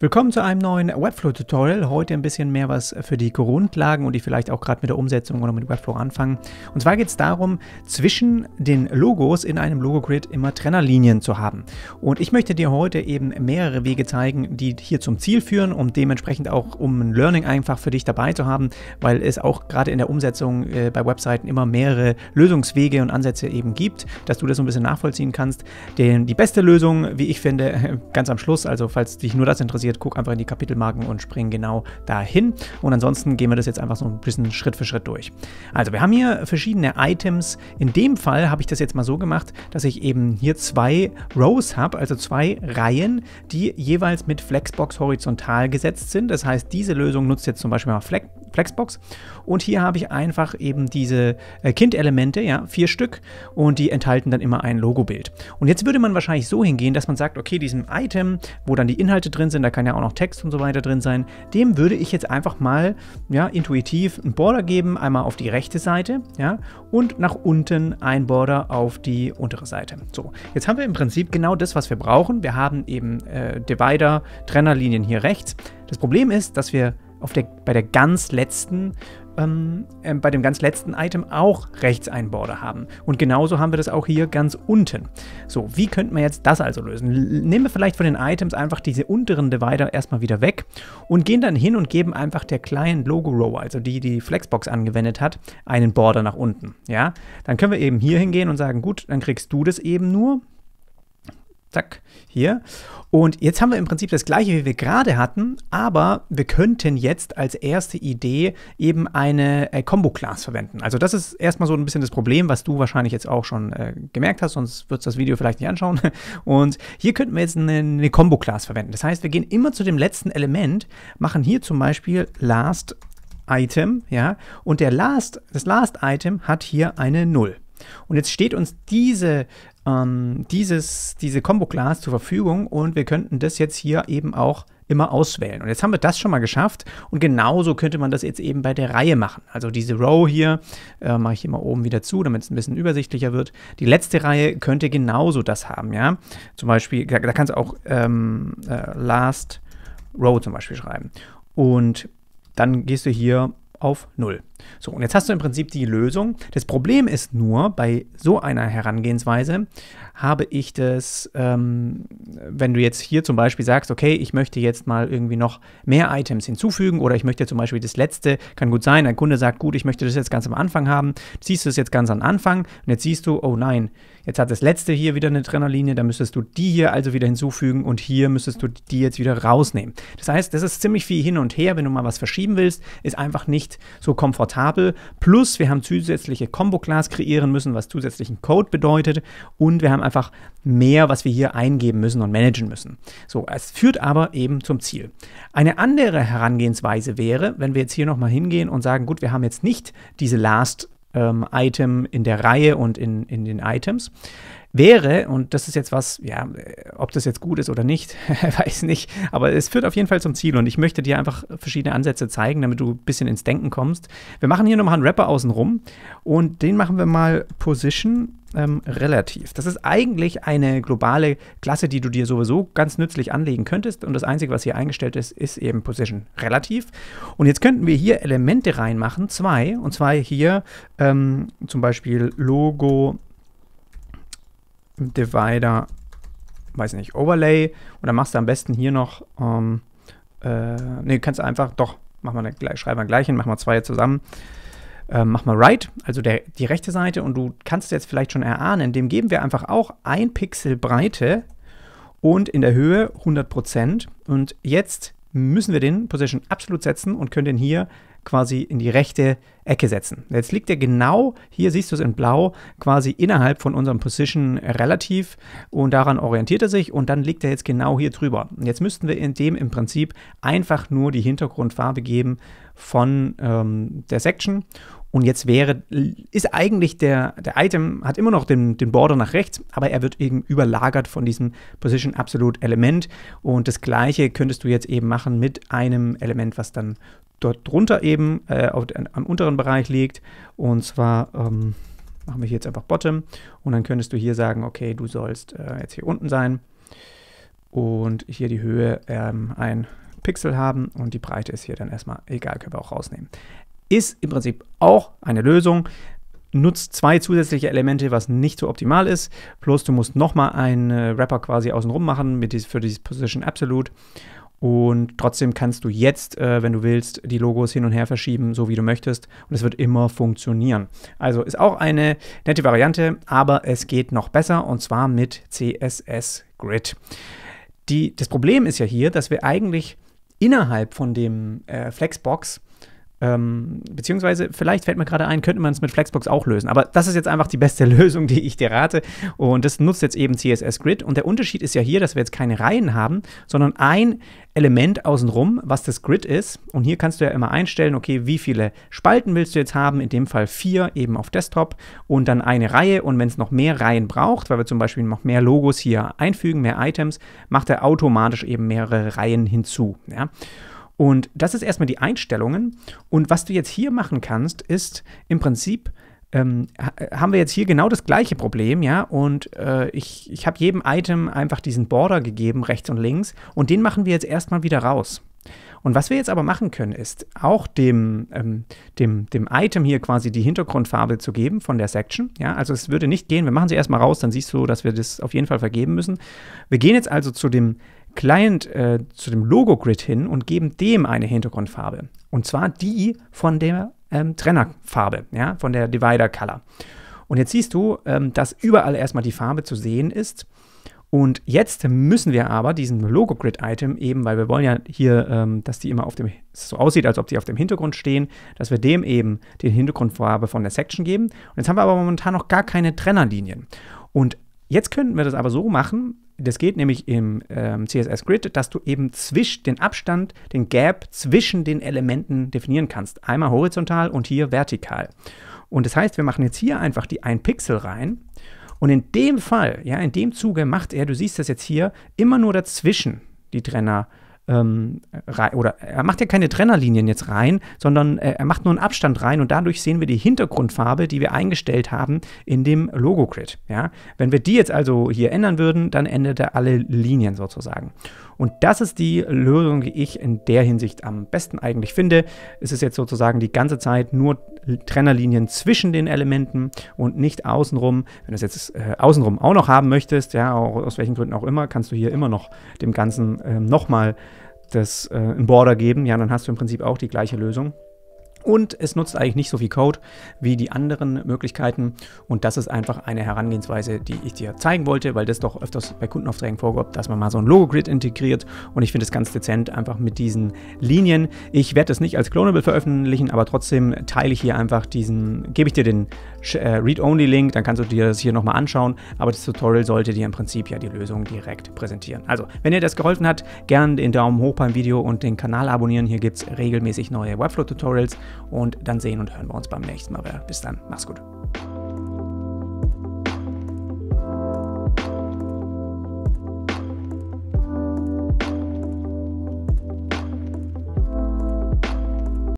Willkommen zu einem neuen Webflow-Tutorial. Heute ein bisschen mehr was für die Grundlagen und die vielleicht auch gerade mit der Umsetzung oder mit Webflow anfangen. Und zwar geht es darum, zwischen den Logos in einem Logo-Grid immer Trennerlinien zu haben. Und ich möchte dir heute eben mehrere Wege zeigen, die hier zum Ziel führen und um dementsprechend auch um ein Learning einfach für dich dabei zu haben, weil es auch gerade in der Umsetzung äh, bei Webseiten immer mehrere Lösungswege und Ansätze eben gibt, dass du das so ein bisschen nachvollziehen kannst. Denn die beste Lösung, wie ich finde, ganz am Schluss, also falls dich nur das interessiert, interessiert, guck einfach in die Kapitelmarken und spring genau dahin. Und ansonsten gehen wir das jetzt einfach so ein bisschen Schritt für Schritt durch. Also wir haben hier verschiedene Items. In dem Fall habe ich das jetzt mal so gemacht, dass ich eben hier zwei Rows habe, also zwei Reihen, die jeweils mit Flexbox horizontal gesetzt sind. Das heißt, diese Lösung nutzt jetzt zum Beispiel mal Flexbox. Flexbox. Und hier habe ich einfach eben diese äh, Kind-Elemente, ja, vier Stück, und die enthalten dann immer ein Logobild. Und jetzt würde man wahrscheinlich so hingehen, dass man sagt, okay, diesem Item, wo dann die Inhalte drin sind, da kann ja auch noch Text und so weiter drin sein, dem würde ich jetzt einfach mal, ja, intuitiv einen Border geben, einmal auf die rechte Seite, ja, und nach unten ein Border auf die untere Seite. So, jetzt haben wir im Prinzip genau das, was wir brauchen. Wir haben eben äh, Divider, Trennerlinien hier rechts. Das Problem ist, dass wir auf der, bei der ganz letzten ähm, äh, bei dem ganz letzten Item auch rechts einen Border haben. Und genauso haben wir das auch hier ganz unten. So, wie könnten wir jetzt das also lösen? L nehmen wir vielleicht von den Items einfach diese unteren Divider erstmal wieder weg und gehen dann hin und geben einfach der kleinen Logo-Row, also die, die Flexbox angewendet hat, einen Border nach unten. Ja, dann können wir eben hier hingehen und sagen, gut, dann kriegst du das eben nur Zack, hier. Und jetzt haben wir im Prinzip das gleiche, wie wir gerade hatten, aber wir könnten jetzt als erste Idee eben eine äh, Combo-Class verwenden. Also das ist erstmal so ein bisschen das Problem, was du wahrscheinlich jetzt auch schon äh, gemerkt hast, sonst würdest du das Video vielleicht nicht anschauen. Und hier könnten wir jetzt eine, eine Combo-Class verwenden. Das heißt, wir gehen immer zu dem letzten Element, machen hier zum Beispiel last Item, ja, und der last, das last Item hat hier eine Null. Und jetzt steht uns diese, ähm, dieses, diese Combo-Class zur Verfügung und wir könnten das jetzt hier eben auch immer auswählen. Und jetzt haben wir das schon mal geschafft und genauso könnte man das jetzt eben bei der Reihe machen. Also diese Row hier äh, mache ich immer oben wieder zu, damit es ein bisschen übersichtlicher wird. Die letzte Reihe könnte genauso das haben, ja. Zum Beispiel, da, da kannst du auch ähm, äh, Last Row zum Beispiel schreiben. Und dann gehst du hier auf 0. So, und jetzt hast du im Prinzip die Lösung. Das Problem ist nur bei so einer Herangehensweise, habe ich das, ähm, wenn du jetzt hier zum Beispiel sagst, okay, ich möchte jetzt mal irgendwie noch mehr Items hinzufügen oder ich möchte zum Beispiel das letzte, kann gut sein, ein Kunde sagt, gut, ich möchte das jetzt ganz am Anfang haben, siehst du es jetzt ganz am Anfang und jetzt siehst du, oh nein, jetzt hat das letzte hier wieder eine Trennerlinie, da müsstest du die hier also wieder hinzufügen und hier müsstest du die jetzt wieder rausnehmen. Das heißt, das ist ziemlich viel hin und her, wenn du mal was verschieben willst, ist einfach nicht so komfortabel. Plus, wir haben zusätzliche Combo-Class kreieren müssen, was zusätzlichen Code bedeutet und wir haben einfach mehr, was wir hier eingeben müssen und managen müssen. So, es führt aber eben zum Ziel. Eine andere Herangehensweise wäre, wenn wir jetzt hier nochmal hingehen und sagen, gut, wir haben jetzt nicht diese Last ähm, Item in der Reihe und in, in den Items, wäre, und das ist jetzt was, ja, ob das jetzt gut ist oder nicht, weiß nicht, aber es führt auf jeden Fall zum Ziel und ich möchte dir einfach verschiedene Ansätze zeigen, damit du ein bisschen ins Denken kommst. Wir machen hier nochmal einen Rapper außenrum und den machen wir mal Position ähm, relativ. Das ist eigentlich eine globale Klasse, die du dir sowieso ganz nützlich anlegen könntest. Und das Einzige, was hier eingestellt ist, ist eben Position relativ. Und jetzt könnten wir hier Elemente reinmachen, zwei. Und zwar hier ähm, zum Beispiel Logo Divider, weiß nicht, Overlay und dann machst du am besten hier noch, ähm, äh, ne, kannst du einfach, doch, mach mal gleich, schreiben wir gleich hin, mach mal zwei zusammen. Äh, mach mal right, also der, die rechte Seite und du kannst jetzt vielleicht schon erahnen, dem geben wir einfach auch ein Pixel Breite und in der Höhe 100% und jetzt müssen wir den Position Absolut setzen und können den hier quasi in die rechte Ecke setzen. Jetzt liegt er genau, hier siehst du es in blau, quasi innerhalb von unserem Position Relativ und daran orientiert er sich und dann liegt er jetzt genau hier drüber. Jetzt müssten wir in dem im Prinzip einfach nur die Hintergrundfarbe geben von ähm, der Section und jetzt wäre, ist eigentlich der, der Item, hat immer noch den, den Border nach rechts, aber er wird eben überlagert von diesem Position Absolute Element. Und das gleiche könntest du jetzt eben machen mit einem Element, was dann dort drunter eben äh, auf, an, am unteren Bereich liegt. Und zwar ähm, machen wir hier jetzt einfach Bottom. Und dann könntest du hier sagen, okay, du sollst äh, jetzt hier unten sein. Und hier die Höhe ähm, ein Pixel haben und die Breite ist hier dann erstmal egal, können wir auch rausnehmen ist im Prinzip auch eine Lösung. Nutzt zwei zusätzliche Elemente, was nicht so optimal ist. Plus du musst nochmal einen äh, Wrapper quasi außenrum machen mit dies, für dieses Position Absolute. Und trotzdem kannst du jetzt, äh, wenn du willst, die Logos hin und her verschieben, so wie du möchtest. Und es wird immer funktionieren. Also ist auch eine nette Variante, aber es geht noch besser und zwar mit CSS Grid. Die, das Problem ist ja hier, dass wir eigentlich innerhalb von dem äh, Flexbox ähm, beziehungsweise, vielleicht fällt mir gerade ein, könnte man es mit Flexbox auch lösen. Aber das ist jetzt einfach die beste Lösung, die ich dir rate. Und das nutzt jetzt eben CSS Grid. Und der Unterschied ist ja hier, dass wir jetzt keine Reihen haben, sondern ein Element außenrum, was das Grid ist. Und hier kannst du ja immer einstellen, okay, wie viele Spalten willst du jetzt haben? In dem Fall vier eben auf Desktop und dann eine Reihe. Und wenn es noch mehr Reihen braucht, weil wir zum Beispiel noch mehr Logos hier einfügen, mehr Items, macht er automatisch eben mehrere Reihen hinzu. Ja? Und das ist erstmal die Einstellungen. Und was du jetzt hier machen kannst, ist im Prinzip ähm, haben wir jetzt hier genau das gleiche Problem, ja, und äh, ich, ich habe jedem Item einfach diesen Border gegeben, rechts und links, und den machen wir jetzt erstmal wieder raus. Und was wir jetzt aber machen können, ist auch dem, ähm, dem, dem Item hier quasi die Hintergrundfarbe zu geben von der Section. Ja, also es würde nicht gehen, wir machen sie erstmal raus, dann siehst du, dass wir das auf jeden Fall vergeben müssen. Wir gehen jetzt also zu dem Client äh, zu dem Logo-Grid hin und geben dem eine Hintergrundfarbe. Und zwar die von der ähm, Trennerfarbe, ja, von der Divider-Color. Und jetzt siehst du, ähm, dass überall erstmal die Farbe zu sehen ist. Und jetzt müssen wir aber diesen Logo-Grid-Item eben, weil wir wollen ja hier, ähm, dass die immer auf dem, so aussieht, als ob die auf dem Hintergrund stehen, dass wir dem eben den Hintergrundfarbe von der Section geben. Und jetzt haben wir aber momentan noch gar keine Trennerlinien. Und jetzt könnten wir das aber so machen, das geht nämlich im ähm, CSS Grid, dass du eben zwischen den Abstand, den Gap zwischen den Elementen definieren kannst. Einmal horizontal und hier vertikal. Und das heißt, wir machen jetzt hier einfach die ein Pixel rein. Und in dem Fall, ja, in dem Zuge macht er, du siehst das jetzt hier, immer nur dazwischen die Trenner ähm, rein, oder er macht ja keine Trennerlinien jetzt rein, sondern äh, er macht nur einen Abstand rein und dadurch sehen wir die Hintergrundfarbe, die wir eingestellt haben in dem Logo-Grid. Ja? Wenn wir die jetzt also hier ändern würden, dann ändert er alle Linien sozusagen. Und das ist die Lösung, die ich in der Hinsicht am besten eigentlich finde. Es ist jetzt sozusagen die ganze Zeit nur Trennerlinien zwischen den Elementen und nicht außenrum. Wenn du es jetzt äh, außenrum auch noch haben möchtest, ja, aus welchen Gründen auch immer, kannst du hier immer noch dem Ganzen äh, nochmal das äh, ein Border geben. Ja, dann hast du im Prinzip auch die gleiche Lösung. Und es nutzt eigentlich nicht so viel Code wie die anderen Möglichkeiten. Und das ist einfach eine Herangehensweise, die ich dir zeigen wollte, weil das doch öfters bei Kundenaufträgen vorkommt, dass man mal so ein Logo-Grid integriert. Und ich finde es ganz dezent einfach mit diesen Linien. Ich werde das nicht als Clonable veröffentlichen, aber trotzdem teile ich hier einfach diesen, gebe ich dir den äh, Read-Only-Link, dann kannst du dir das hier nochmal anschauen. Aber das Tutorial sollte dir im Prinzip ja die Lösung direkt präsentieren. Also, wenn dir das geholfen hat, gern den Daumen hoch beim Video und den Kanal abonnieren. Hier gibt es regelmäßig neue Webflow-Tutorials. Und dann sehen und hören wir uns beim nächsten Mal wieder. Bis dann, mach's gut.